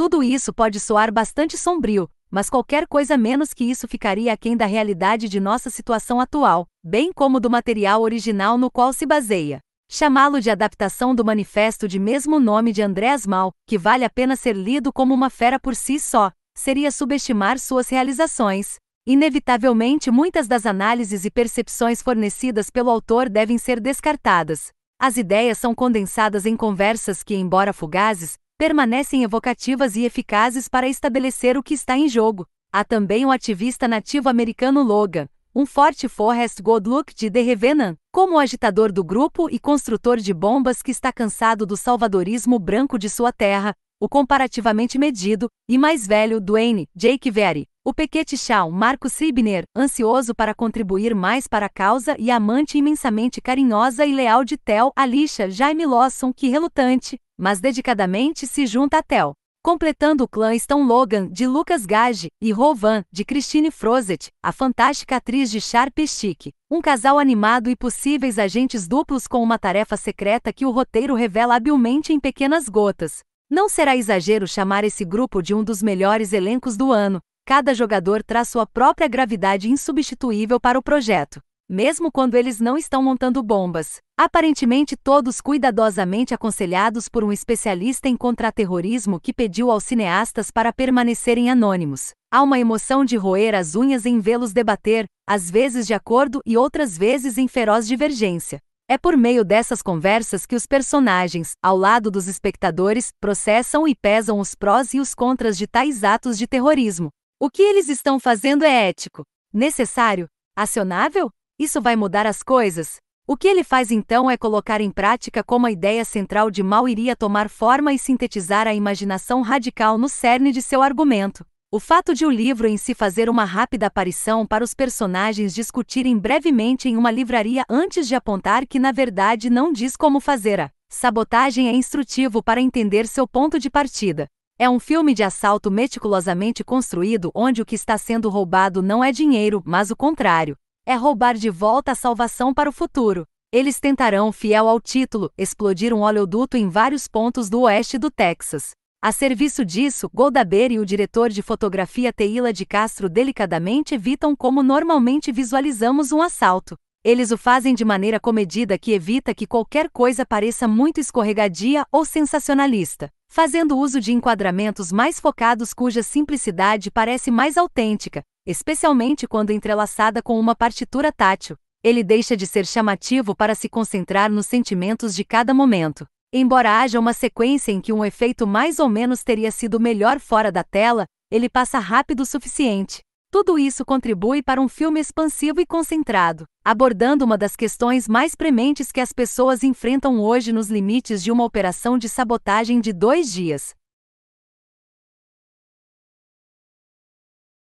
Tudo isso pode soar bastante sombrio, mas qualquer coisa menos que isso ficaria aquém da realidade de nossa situação atual, bem como do material original no qual se baseia. Chamá-lo de adaptação do manifesto de mesmo nome de Andrés Mal, que vale a pena ser lido como uma fera por si só, seria subestimar suas realizações. Inevitavelmente, muitas das análises e percepções fornecidas pelo autor devem ser descartadas. As ideias são condensadas em conversas que, embora fugazes, permanecem evocativas e eficazes para estabelecer o que está em jogo. Há também o ativista nativo americano Logan, um forte Forrest Godlook de The Revenant, como agitador do grupo e construtor de bombas que está cansado do salvadorismo branco de sua terra, o comparativamente medido e mais velho Duane Jake Very, o pequete chão Marco Sibner, ansioso para contribuir mais para a causa e amante imensamente carinhosa e leal de Tel Alicia Jaime Lawson que relutante, mas dedicadamente se junta a Tel. Completando o clã estão Logan, de Lucas Gage, e Rovan, de Christine Frozet, a fantástica atriz de Sharp Stick. Um casal animado e possíveis agentes duplos com uma tarefa secreta que o roteiro revela habilmente em pequenas gotas. Não será exagero chamar esse grupo de um dos melhores elencos do ano. Cada jogador traz sua própria gravidade insubstituível para o projeto mesmo quando eles não estão montando bombas. Aparentemente, todos cuidadosamente aconselhados por um especialista em contraterrorismo que pediu aos cineastas para permanecerem anônimos. Há uma emoção de roer as unhas em vê-los debater, às vezes de acordo e outras vezes em feroz divergência. É por meio dessas conversas que os personagens, ao lado dos espectadores, processam e pesam os prós e os contras de tais atos de terrorismo. O que eles estão fazendo é ético, necessário, acionável? Isso vai mudar as coisas? O que ele faz então é colocar em prática como a ideia central de mal iria tomar forma e sintetizar a imaginação radical no cerne de seu argumento. O fato de o livro em si fazer uma rápida aparição para os personagens discutirem brevemente em uma livraria antes de apontar que na verdade não diz como fazer a sabotagem é instrutivo para entender seu ponto de partida. É um filme de assalto meticulosamente construído onde o que está sendo roubado não é dinheiro, mas o contrário, é roubar de volta a salvação para o futuro. Eles tentarão, fiel ao título, explodir um oleoduto em vários pontos do oeste do Texas. A serviço disso, Goldaber e o diretor de fotografia Teila de Castro delicadamente evitam como normalmente visualizamos um assalto. Eles o fazem de maneira comedida que evita que qualquer coisa pareça muito escorregadia ou sensacionalista, fazendo uso de enquadramentos mais focados cuja simplicidade parece mais autêntica, especialmente quando entrelaçada com uma partitura tátil. Ele deixa de ser chamativo para se concentrar nos sentimentos de cada momento. Embora haja uma sequência em que um efeito mais ou menos teria sido melhor fora da tela, ele passa rápido o suficiente. Tudo isso contribui para um filme expansivo e concentrado, abordando uma das questões mais prementes que as pessoas enfrentam hoje nos limites de uma operação de sabotagem de dois dias.